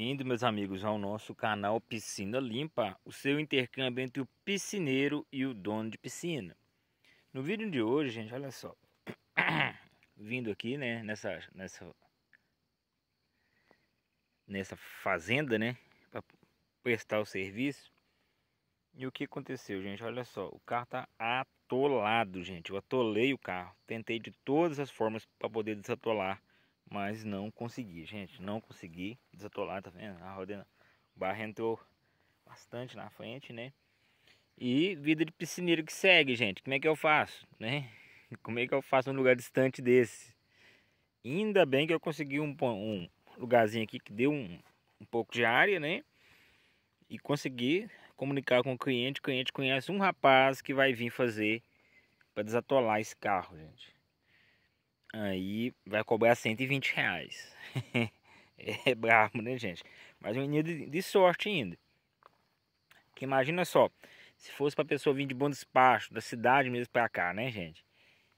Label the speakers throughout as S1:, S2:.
S1: bem-vindo, meus amigos, ao nosso canal Piscina Limpa, o seu intercâmbio entre o piscineiro e o dono de piscina. No vídeo de hoje, gente, olha só, vindo aqui, né, nessa, nessa, nessa fazenda, né, para prestar o serviço. E o que aconteceu, gente? Olha só, o carro tá atolado, gente. Eu atolei o carro, tentei de todas as formas para poder desatolar mas não consegui, gente. Não consegui desatolar, tá vendo? A roda, barra entrou bastante na frente, né? E vida de piscineiro que segue, gente. Como é que eu faço, né? Como é que eu faço um lugar distante desse? Ainda bem que eu consegui um, um lugarzinho aqui que deu um, um pouco de área, né? E consegui comunicar com o cliente. O cliente conhece um rapaz que vai vir fazer para desatolar esse carro, gente. Aí vai cobrar 120 reais. é brabo, né, gente? Mas um menino de, sorte ainda. Que imagina só, se fosse pra pessoa vir de bom despacho, da cidade mesmo pra cá, né, gente?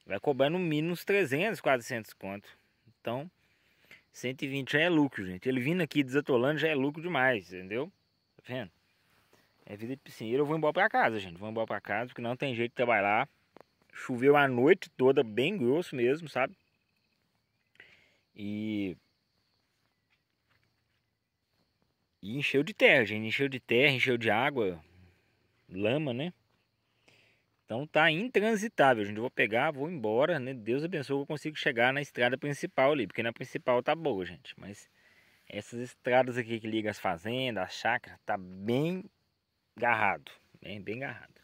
S1: Vai cobrar no mínimo uns 300, 400 conto. Então, 120 já é lucro, gente. Ele vindo aqui desatolando já é lucro demais, entendeu? Tá vendo? É vida de piscineiro. Eu vou embora pra casa, gente. Vou embora pra casa, porque não tem jeito de trabalhar. Choveu a noite toda, bem grosso mesmo, sabe? E E encheu de terra, gente. Encheu de terra, encheu de água, lama, né? Então tá intransitável, gente. Eu vou pegar, vou embora, né? Deus abençoe que eu consigo chegar na estrada principal ali, porque na principal tá boa, gente. Mas essas estradas aqui que ligam as fazendas, a chácara, tá bem garrado, bem, né? bem garrado.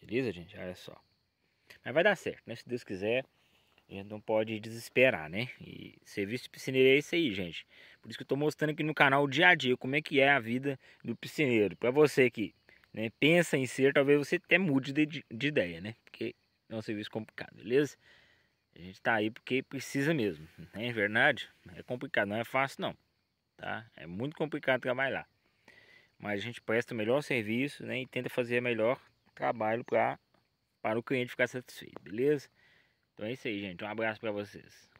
S1: Beleza, gente? Olha só. Mas vai dar certo, né? Se Deus quiser. A gente não pode desesperar, né? E serviço de piscineiro é isso aí, gente. Por isso que eu tô mostrando aqui no canal o dia a dia, como é que é a vida do piscineiro. Para você que né, pensa em ser, talvez você até mude de, de ideia, né? Porque é um serviço complicado, beleza? A gente tá aí porque precisa mesmo, né? É verdade? É complicado, não é fácil não, tá? É muito complicado trabalhar. Mas a gente presta o melhor serviço, né? E tenta fazer o melhor trabalho pra, para o cliente ficar satisfeito, beleza? Então é isso aí, gente. Um abraço para vocês.